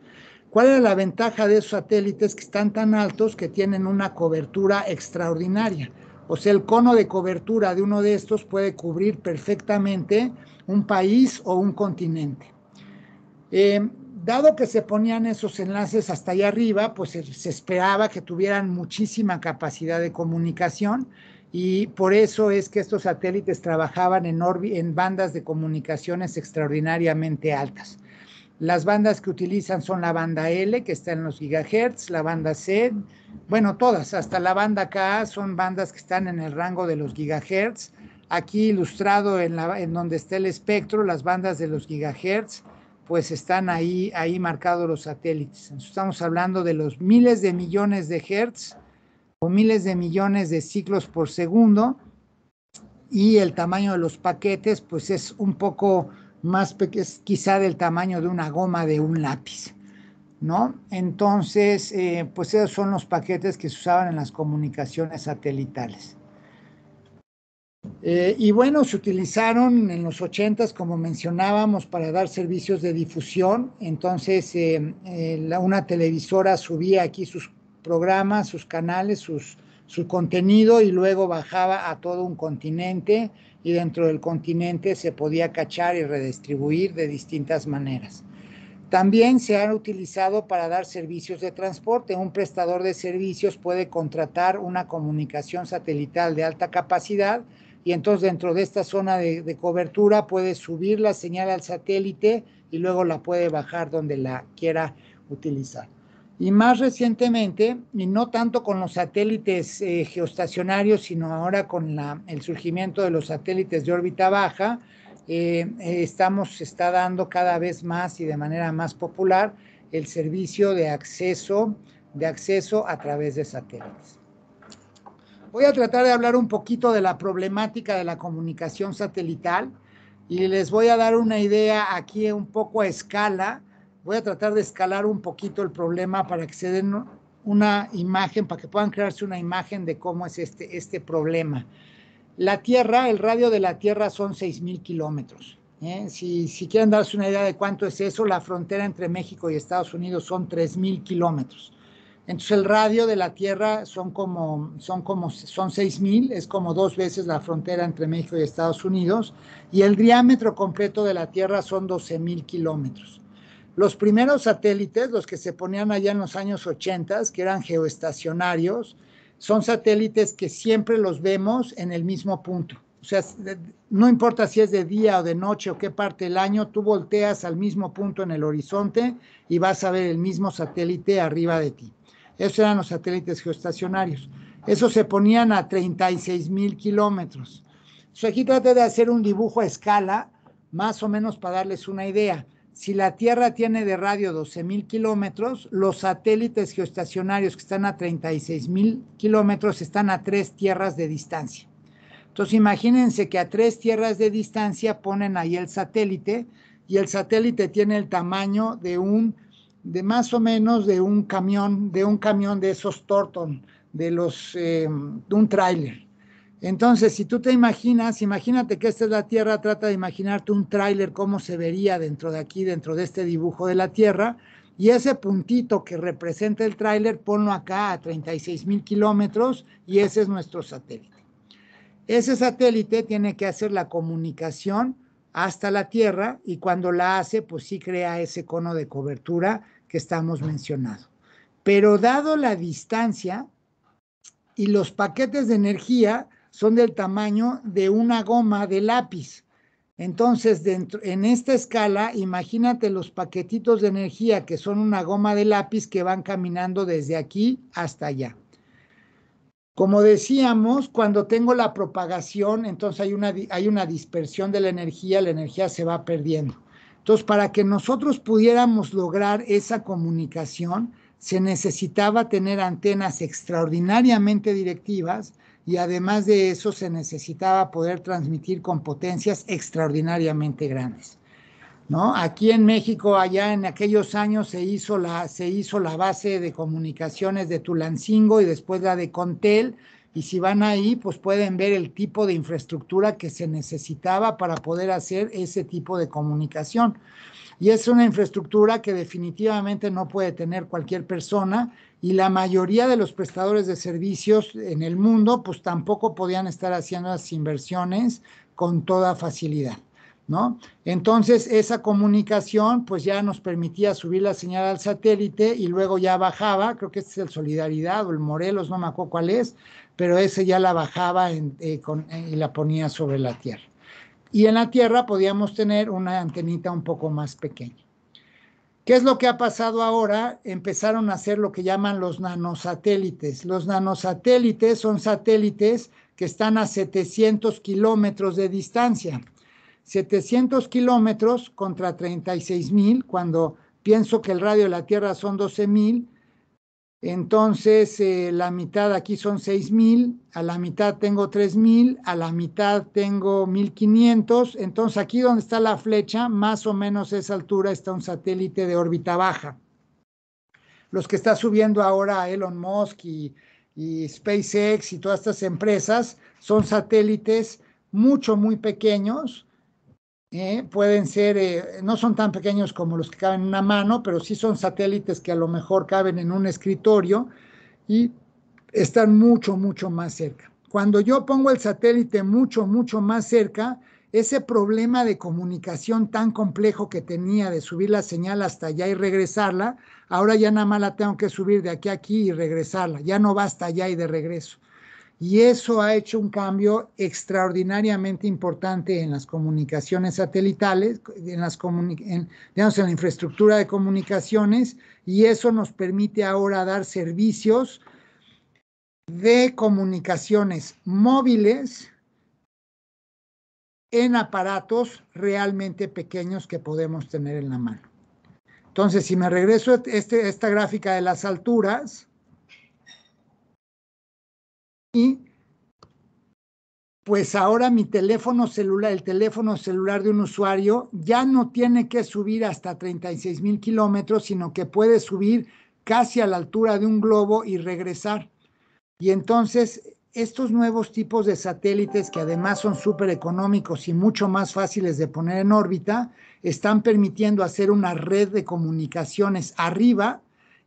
¿Cuál es la ventaja de esos satélites que están tan altos que tienen una cobertura extraordinaria? O sea, el cono de cobertura de uno de estos puede cubrir perfectamente un país o un continente. Eh, dado que se ponían esos enlaces hasta allá arriba, pues eh, se esperaba que tuvieran muchísima capacidad de comunicación y por eso es que estos satélites trabajaban en, en bandas de comunicaciones extraordinariamente altas. Las bandas que utilizan son la banda L, que está en los gigahertz, la banda C, bueno, todas, hasta la banda K, son bandas que están en el rango de los gigahertz. Aquí ilustrado en, la, en donde está el espectro, las bandas de los gigahertz, pues están ahí, ahí marcados los satélites. Estamos hablando de los miles de millones de hertz o miles de millones de ciclos por segundo y el tamaño de los paquetes, pues es un poco más pequeños, quizá del tamaño de una goma de un lápiz. ¿No? Entonces, eh, pues esos son los paquetes que se usaban en las comunicaciones satelitales. Eh, y bueno, se utilizaron en los 80 como mencionábamos, para dar servicios de difusión. Entonces, eh, una televisora subía aquí sus programas, sus canales, sus, su contenido y luego bajaba a todo un continente y dentro del continente se podía cachar y redistribuir de distintas maneras. También se han utilizado para dar servicios de transporte. Un prestador de servicios puede contratar una comunicación satelital de alta capacidad y entonces dentro de esta zona de, de cobertura puede subir la señal al satélite y luego la puede bajar donde la quiera utilizar. Y más recientemente, y no tanto con los satélites geostacionarios, eh, geoestacionarios, sino ahora con el surgimiento de los satélites de órbita baja, eh, estamos, se está dando cada vez más y de manera más popular el servicio de acceso, de acceso a través de satélites. Voy a tratar de hablar un poquito de la problemática de la comunicación satelital y les voy a dar una idea aquí un poco a escala voy a tratar de escalar un poquito el problema para que se den una imagen, para que puedan crearse una imagen de cómo es este, este problema. La Tierra, el radio de la Tierra son 6.000 kilómetros. ¿eh? Si, quieren darse una idea de cuánto es eso, la frontera entre México y Estados Unidos son 3.000 kilómetros. Entonces el radio de la Tierra son como, son como, son 6.000, es como dos veces la frontera entre México y Estados Unidos, y el diámetro completo de la Tierra son 12.000 kilómetros. Los primeros satélites, los que se ponían allá en los años 80, que eran geoestacionarios, son satélites que siempre los vemos en el mismo punto. O sea, no importa si es de día o de noche o qué parte del año, tú volteas al mismo punto en el horizonte y vas a ver el mismo satélite arriba de ti. Esos eran los satélites geoestacionarios. Esos se ponían a 36 mil kilómetros. aquí traté de hacer un dibujo a escala, más o menos para darles una idea si la Tierra tiene de radio 12.000 kilómetros, los satélites geoestacionarios que están a mil kilómetros están a tres tierras de distancia. Entonces imagínense que a tres tierras de distancia ponen ahí el satélite y el satélite tiene el tamaño de un, de más o menos de un camión, de un camión de esos Torton, de los, eh, de un tráiler. Entonces, si tú te imaginas, imagínate que esta es la Tierra, trata de imaginarte un tráiler, cómo se vería dentro de aquí, dentro de este dibujo de la Tierra, y ese puntito que representa el tráiler, ponlo acá a 36 mil kilómetros, y ese es nuestro satélite. Ese satélite tiene que hacer la comunicación hasta la Tierra, y cuando la hace, pues sí crea ese cono de cobertura que estamos mencionando. Pero dado la distancia y los paquetes de energía, son del tamaño de una goma de lápiz. Entonces, dentro, en esta escala, imagínate los paquetitos de energía que son una goma de lápiz que van caminando desde aquí hasta allá. Como decíamos, cuando tengo la propagación, entonces hay una, hay una dispersión de la energía, la energía se va perdiendo. Entonces, para que nosotros pudiéramos lograr esa comunicación, se necesitaba tener antenas extraordinariamente directivas y además de eso se necesitaba poder transmitir con potencias extraordinariamente grandes. ¿No? Aquí en México, allá en aquellos años, se hizo, la, se hizo la base de comunicaciones de Tulancingo y después la de Contel, y si van ahí, pues pueden ver el tipo de infraestructura que se necesitaba para poder hacer ese tipo de comunicación y es una infraestructura que definitivamente no puede tener cualquier persona y la mayoría de los prestadores de servicios en el mundo pues tampoco podían estar haciendo las inversiones con toda facilidad. ¿No? Entonces, esa comunicación pues ya nos permitía subir la señal al satélite y luego ya bajaba, creo que este es el Solidaridad o el Morelos, no me acuerdo cuál es, pero ese ya la bajaba eh, eh, y la ponía sobre la Tierra y en la Tierra podíamos tener una antenita un poco más pequeña. ¿Qué es lo que ha pasado ahora? Empezaron a hacer lo que llaman los nanosatélites. Los nanosatélites son satélites que están a 700 kilómetros de distancia. 700 kilómetros contra 36 mil, cuando pienso que el radio de la Tierra son 12 mil, entonces, eh, la mitad aquí son 6.000, a la mitad tengo 3.000, a la mitad tengo 1.500. Entonces, aquí donde está la flecha, más o menos a esa altura está un satélite de órbita baja. Los que está subiendo ahora Elon Musk y SpaceX y todas estas empresas son satélites mucho, muy pequeños, ¿eh? pueden ser, eh, no son tan pequeños como los que caben en una mano, pero sí son satélites que a lo mejor caben en un escritorio y están mucho, mucho más cerca. Cuando yo pongo el satélite mucho, mucho más cerca, ese problema de comunicación tan complejo que tenía de subir la señal hasta allá y regresarla, ahora ya nada más la tengo que subir de aquí a aquí y regresarla, ya no va hasta allá y de regreso. Y eso ha hecho un cambio extraordinariamente importante en las comunicaciones satelitales, en, las digamos, en la infraestructura de comunicaciones, y eso nos permite ahora dar servicios de comunicaciones móviles en aparatos realmente pequeños que podemos tener en la mano. Entonces, si me regreso a este, esta gráfica de las alturas, y pues ahora mi teléfono celular, el teléfono celular de un usuario ya no tiene que subir hasta 36 mil kilómetros, sino que puede subir casi a la altura de un globo y regresar. Y entonces estos nuevos tipos de satélites, que además son súper económicos y mucho más fáciles de poner en órbita, están permitiendo hacer una red de comunicaciones arriba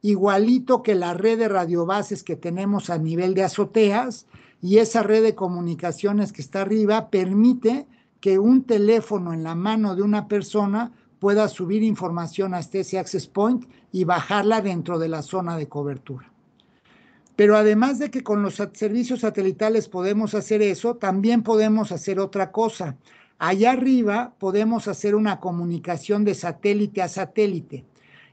igualito que la red de radiobases que tenemos a nivel de azoteas y esa red de comunicaciones que está arriba permite que un teléfono en la mano de una persona pueda subir información hasta ese access point y bajarla dentro de la zona de cobertura. Pero además de que con los servicios satelitales podemos hacer eso, también podemos hacer otra cosa. Allá arriba podemos hacer una comunicación de satélite a satélite.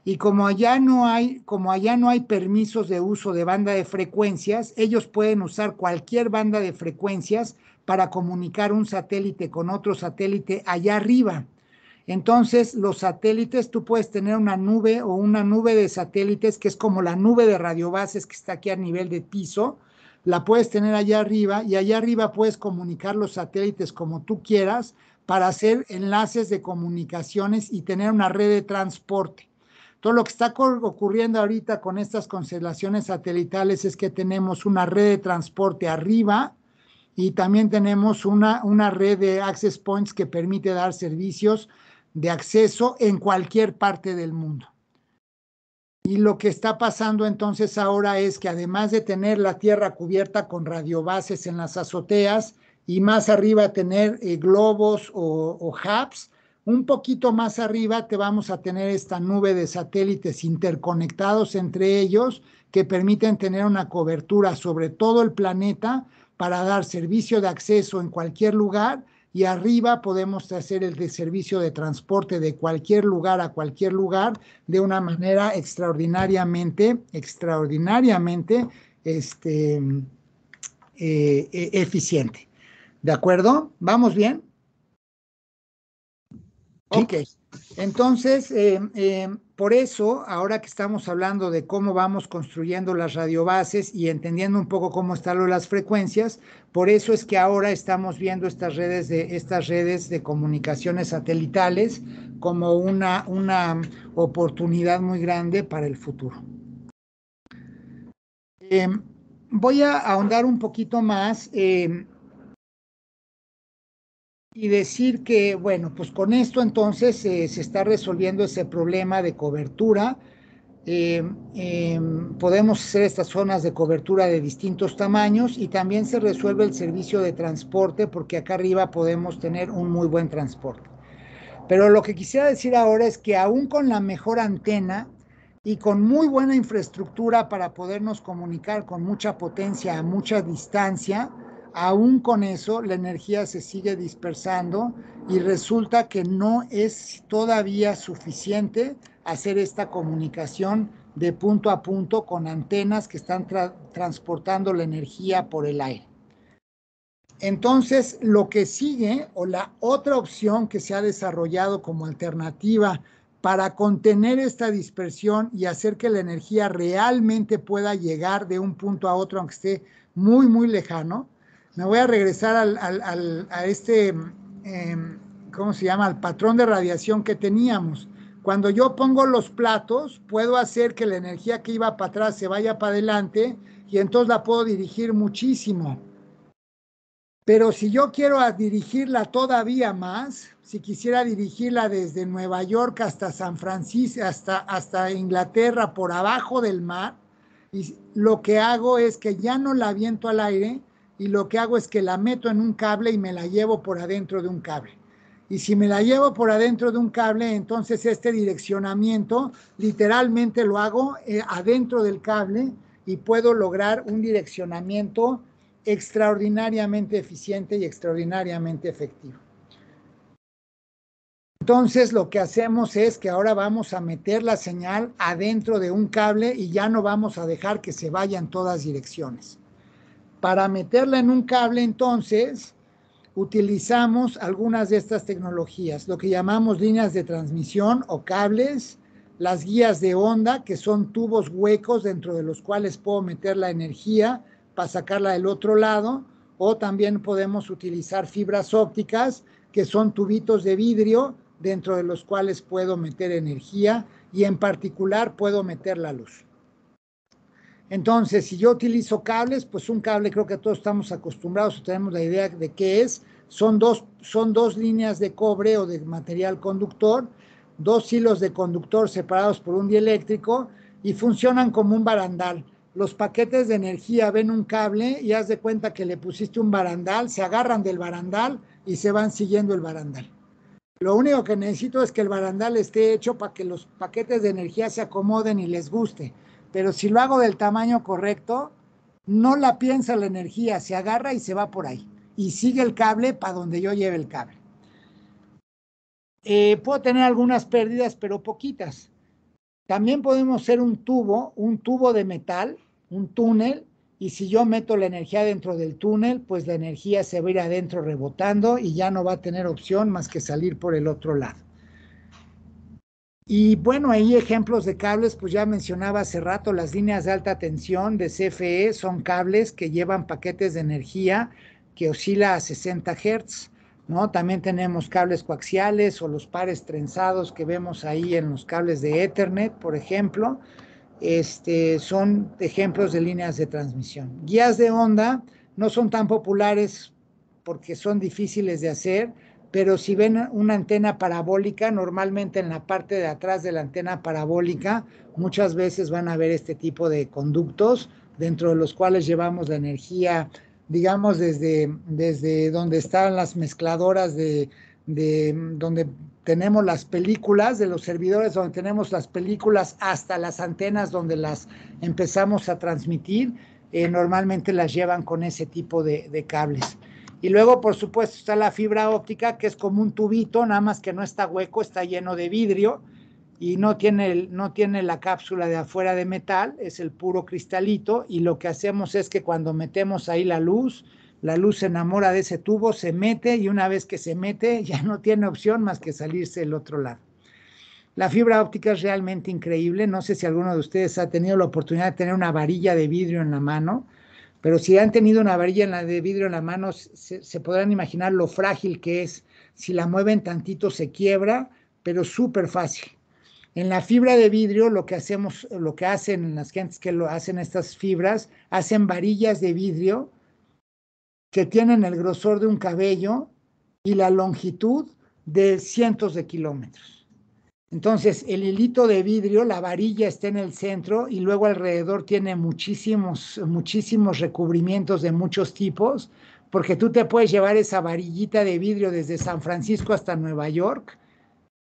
Y como allá no hay, como allá no hay permisos de uso de banda de frecuencias, ellos pueden usar cualquier banda de frecuencias para comunicar un satélite con otro satélite allá arriba. Entonces, los satélites, tú puedes tener una nube o una nube de satélites que es como la nube de radiobases que está aquí a nivel de piso, la puedes tener allá arriba y allá arriba puedes comunicar los satélites como tú quieras para hacer enlaces de comunicaciones y tener una red de transporte. Todo lo que está ocurriendo ahorita con estas constelaciones satelitales es que tenemos una red de transporte arriba y también tenemos una, red de access points que permite dar servicios de acceso en cualquier parte del mundo. Y lo que está pasando entonces ahora es que además de tener la tierra cubierta con radiobases en las azoteas y más arriba tener eh, globos o hubs, un poquito más arriba te vamos a tener esta nube de satélites interconectados entre ellos que permiten tener una cobertura sobre todo el planeta para dar servicio de acceso en cualquier lugar y arriba podemos hacer el de servicio de transporte de cualquier lugar a cualquier lugar de una manera extraordinariamente, extraordinariamente este, eh, e-, eficiente. ¿De acuerdo? ¿Vamos bien? Ok, entonces, eh, eh, por eso, ahora que estamos hablando de cómo vamos construyendo las radiobases y entendiendo un poco cómo están las frecuencias, por eso es que ahora estamos viendo estas redes de, estas redes de comunicaciones satelitales como una, una oportunidad muy grande para el futuro. Eh, voy a ahondar un poquito más y decir que, bueno, pues con esto entonces eh, se está resolviendo ese problema de cobertura. Eh, em, podemos hacer estas zonas de cobertura de distintos tamaños y también se resuelve el servicio de transporte porque acá arriba podemos tener un muy buen transporte. Pero lo que quisiera decir ahora es que aún con la mejor antena y con muy buena infraestructura para podernos comunicar con mucha potencia a mucha distancia, aún con eso la energía se sigue dispersando y resulta que no es todavía suficiente hacer esta comunicación de punto a punto con antenas que están transportando la energía por el aire. Entonces, lo que sigue o la otra opción que se ha desarrollado como alternativa para contener esta dispersión y hacer que la energía realmente pueda llegar de un punto a otro, aunque esté muy, muy lejano, me voy a regresar a este, em, ¿cómo se llama? Al patrón de radiación que teníamos. Cuando yo pongo los platos, puedo hacer que la energía que iba para atrás se vaya para adelante y entonces la puedo dirigir muchísimo. Pero si yo quiero dirigirla todavía más, si quisiera dirigirla desde Nueva York hasta San Francisco, hasta, hasta Inglaterra, por abajo del mar, y lo que hago es que ya no la aviento al aire, y lo que hago es que la meto en un cable y me la llevo por adentro de un cable. Y si me la llevo por adentro de un cable, entonces este direccionamiento literalmente lo hago eh, adentro del cable y puedo lograr un direccionamiento extraordinariamente eficiente y extraordinariamente efectivo. Entonces lo que hacemos es que ahora vamos a meter la señal adentro de un cable y ya no vamos a dejar que se vaya en todas direcciones. Para meterla en un cable, entonces, utilizamos algunas de estas tecnologías, lo que llamamos líneas de transmisión o cables, las guías de onda, que son tubos huecos dentro de los cuales puedo meter la energía para sacarla del otro lado, o también podemos utilizar fibras ópticas, que son tubitos de vidrio dentro de los cuales puedo meter energía y en particular puedo meter la luz. Entonces, si yo utilizo cables, pues un cable creo que todos estamos acostumbrados o tenemos la idea de qué es. Son dos, son dos líneas de cobre o de material conductor, dos hilos de conductor separados por un dieléctrico y funcionan como un barandal. Los paquetes de energía ven un cable y haz de cuenta que le pusiste un barandal, se agarran del barandal y se van siguiendo el barandal. Lo único que necesito es que el barandal esté hecho para que los paquetes de energía se acomoden y les guste pero si lo hago del tamaño correcto, no la piensa la energía, se agarra y se va por ahí. Y sigue el cable para donde yo lleve el cable. Eh, puedo tener algunas pérdidas, pero poquitas. También podemos hacer un tubo, un tubo de metal, un túnel, y si yo meto la energía dentro del túnel, pues la energía se va a ir adentro rebotando y ya no va a tener opción más que salir por el otro lado. Y bueno, ahí ejemplos de cables, pues ya mencionaba hace rato, las líneas de alta tensión de CFE son cables que llevan paquetes de energía que oscila a 60 Hz, ¿no? También tenemos cables coaxiales o los pares trenzados que vemos ahí en los cables de Ethernet, por ejemplo. Este, son ejemplos de líneas de transmisión. Guías de onda no son tan populares porque son difíciles de hacer, pero si ven una antena parabólica, normalmente en la parte de atrás de la antena parabólica, muchas veces van a ver este tipo de conductos dentro de los cuales llevamos la energía, digamos, desde, desde donde están las mezcladoras de, donde tenemos las películas, de los servidores donde tenemos las películas hasta las antenas donde las empezamos a transmitir, eh, normalmente las llevan con ese tipo de cables. Y luego, por supuesto, está la fibra óptica, que es como un tubito, nada más que no está hueco, está lleno de vidrio y no tiene, no tiene la cápsula de afuera de metal, es el puro cristalito. Y lo que hacemos es que cuando metemos ahí la luz, la luz se enamora de ese tubo, se mete y una vez que se mete (laughs) ya no tiene opción más que salirse del otro lado. La fibra óptica es realmente increíble. No sé si alguno de ustedes ha tenido la oportunidad de tener una varilla de vidrio en la mano pero si han tenido una varilla en la de vidrio en la mano, se, podrán imaginar lo frágil que es. Si la mueven tantito se quiebra, pero súper fácil. En la fibra de vidrio, lo que hacemos, lo que hacen las gentes que lo hacen estas fibras, hacen varillas de vidrio que tienen el grosor de un cabello y la longitud de cientos de kilómetros. Entonces, el hilito de vidrio, la varilla está en el centro y luego alrededor tiene muchísimos, muchísimos recubrimientos de muchos tipos, porque tú te puedes llevar esa varillita de vidrio desde San Francisco hasta Nueva York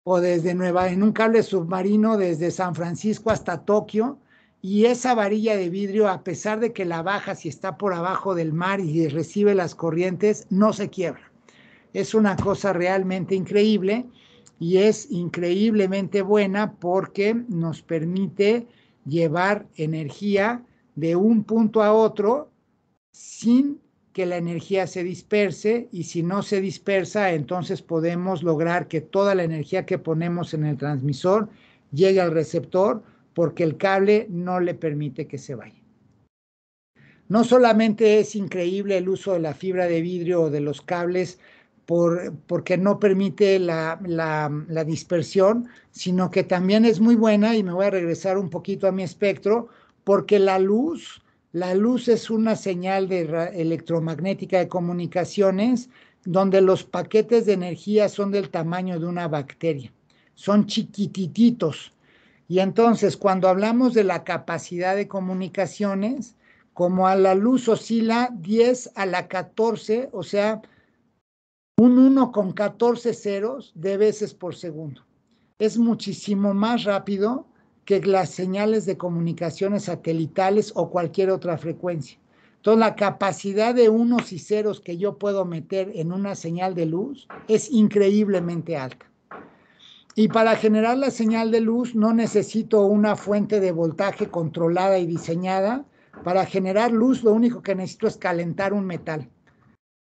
o desde Nueva en un cable submarino desde San Francisco hasta Tokio y esa varilla de vidrio a pesar de que la baja si está por abajo del mar y recibe las corrientes no se quiebra. Es una cosa realmente increíble y es increíblemente buena porque nos permite llevar energía de un punto a otro sin que la energía se disperse y si no se dispersa, entonces podemos lograr que toda la energía que ponemos en el transmisor llegue al receptor porque el cable no le permite que se vaya. No solamente es increíble el uso de la fibra de vidrio o de los cables porque no permite la, dispersión, sino que también es muy buena, y me voy a regresar un poquito a mi espectro, porque la luz, la luz es una señal de electromagnética de comunicaciones donde los paquetes de energía son del tamaño de una bacteria, son chiquitititos. Y entonces, cuando hablamos de la capacidad de comunicaciones, como a la luz oscila 10 a la 14, o sea, un 1 con 14 ceros de veces por segundo. Es muchísimo más rápido que las señales de comunicaciones satelitales o cualquier otra frecuencia. Entonces, la capacidad de unos y ceros que yo puedo meter en una señal de luz es increíblemente alta. Y para generar la señal de luz no necesito una fuente de voltaje controlada y diseñada. Para generar luz lo único que necesito es calentar un metal.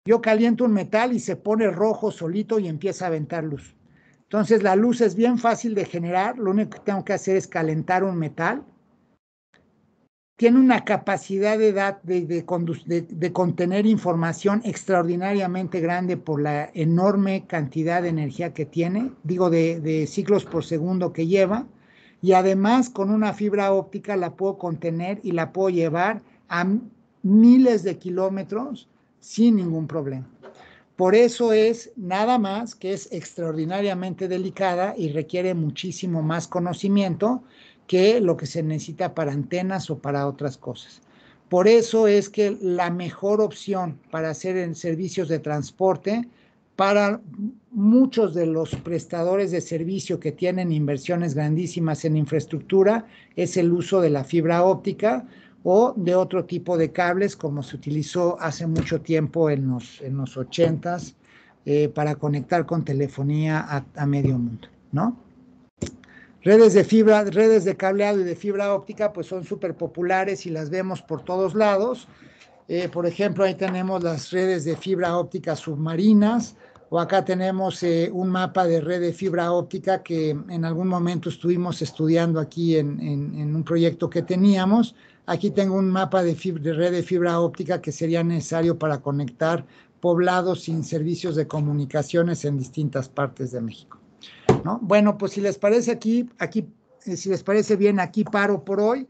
Yo caliento un metal y se pone rojo solito y empieza a aventar luz. Entonces la luz es bien fácil de generar, lo único que tengo que hacer es calentar un metal. Tiene una capacidad de, de, contener información extraordinariamente grande por la enorme cantidad de energía que tiene, digo de, de ciclos por segundo que lleva, y además con una fibra óptica la puedo contener y la puedo llevar a miles de kilómetros sin ningún problema. Por eso es nada más que es extraordinariamente delicada y requiere muchísimo más conocimiento que lo que se necesita para antenas o para otras cosas. Por eso es que la mejor opción para hacer en servicios de transporte para muchos de los prestadores de servicio que tienen inversiones grandísimas en infraestructura es el uso de la fibra óptica o de otro tipo de cables como se utilizó hace mucho tiempo en los, en 80 eh, para conectar con telefonía a, medio mundo, ¿no? Redes de fibra, redes de cableado y de fibra óptica pues son súper populares y las vemos por todos lados. Eh, por ejemplo, ahí tenemos las redes de fibra óptica submarinas, o acá tenemos eh, un mapa de red de fibra óptica que en algún momento estuvimos estudiando aquí en un proyecto que teníamos, Aquí tengo un mapa de, red de fibra óptica que sería necesario para conectar poblados sin servicios de comunicaciones en distintas partes de México. ¿no? Bueno, pues si les parece aquí, aquí, eh, si les parece bien, aquí paro por hoy.